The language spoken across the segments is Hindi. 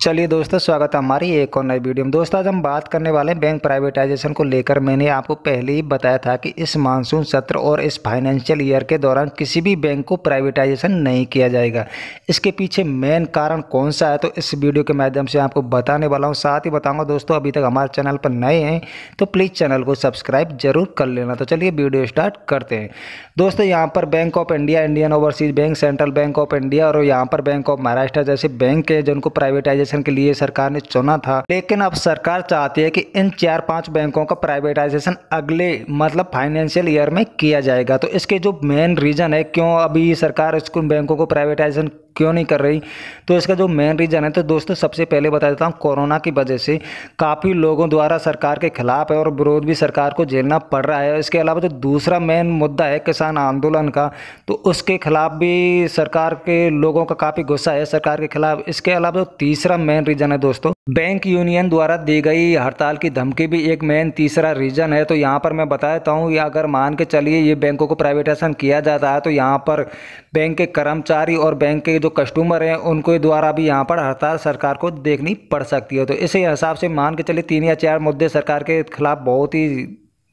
चलिए दोस्तों स्वागत है हमारी एक और नई वीडियो में दोस्तों आज हम बात करने वाले हैं बैंक प्राइवेटाइजेशन को लेकर मैंने आपको पहले ही बताया था कि इस मानसून सत्र और इस फाइनेंशियल ईयर के दौरान किसी भी बैंक को प्राइवेटाइजेशन नहीं किया जाएगा इसके पीछे मेन कारण कौन सा है तो इस वीडियो के माध्यम से आपको बताने वाला हूँ साथ ही बताऊँगा दोस्तों अभी तक हमारे चैनल पर नए हैं तो प्लीज़ चैनल को सब्सक्राइब जरूर कर लेना तो चलिए वीडियो स्टार्ट करते हैं दोस्तों यहाँ पर Bank of India Indian Overseas Bank Central Bank of India और यहाँ पर बैंक ऑफ महाराष्ट्र जैसे बैंक है जिनको प्राइवेटाइजेशन प्राइवेटाइजेशन के लिए सरकार ने चुना था लेकिन अब सरकार चाहती है कि इन चार पांच बैंकों का प्राइवेटाइजेशन अगले मतलब फाइनेंशियल ईयर में किया जाएगा तो इसके जो मेन रीज़न है क्यों अभी सरकार इसको बैंकों को प्राइवेटाइजेशन क्यों नहीं कर रही तो इसका जो मेन रीज़न है तो दोस्तों सबसे पहले बता देता हूँ कोरोना की वजह से काफ़ी लोगों द्वारा सरकार के खिलाफ है और विरोध भी सरकार को झेलना पड़ रहा है इसके अलावा जो दूसरा मेन मुद्दा है किसान आंदोलन का तो उसके खिलाफ भी सरकार के लोगों का काफ़ी गुस्सा है सरकार के खिलाफ इसके अलावा जो तीसरा मेन रीजन है दोस्तों बैंक यूनियन द्वारा दी गई हड़ताल की धमकी भी एक मेन तीसरा रीजन है तो यहाँ पर मैं बता देता हूँ अगर मान के चलिए ये बैंकों को प्राइवेटाइजेशन किया जाता है तो यहाँ पर बैंक के कर्मचारी और बैंक के जो कस्टमर हैं उनके द्वारा भी यहाँ पर हड़ताल सरकार को देखनी पड़ सकती है तो इसी हिसाब से मान के चलिए तीन या चार मुद्दे सरकार के खिलाफ बहुत ही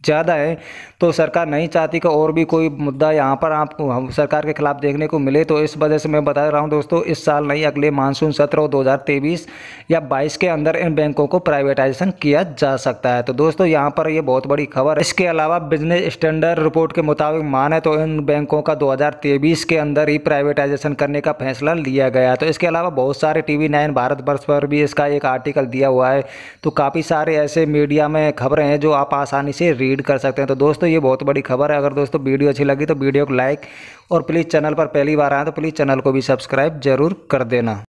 ज़्यादा है तो सरकार नहीं चाहती कि और भी कोई मुद्दा यहाँ पर आप सरकार के खिलाफ देखने को मिले तो इस वजह से मैं बता रहा हूँ दोस्तों इस साल नहीं अगले मानसून सत्र और तेईस या 22 के अंदर इन बैंकों को प्राइवेटाइजेशन किया जा सकता है तो दोस्तों यहाँ पर यह बहुत बड़ी खबर है इसके अलावा बिजनेस स्टैंडर्ड रिपोर्ट के मुताबिक माने तो इन बैंकों का 2023 के अंदर ही प्राइवेटाइजेशन करने का फैसला लिया गया तो इसके अलावा बहुत सारे टी वी नाइन वर्ष पर भी इसका एक आर्टिकल दिया हुआ है तो काफ़ी सारे ऐसे मीडिया में खबरें हैं जो आप आसानी से रीड रीड कर सकते हैं तो दोस्तों ये बहुत बड़ी खबर है अगर दोस्तों वीडियो अच्छी लगी तो वीडियो को लाइक और प्लीज़ चैनल पर पहली बार आए तो प्लीज़ चैनल को भी सब्सक्राइब जरूर कर देना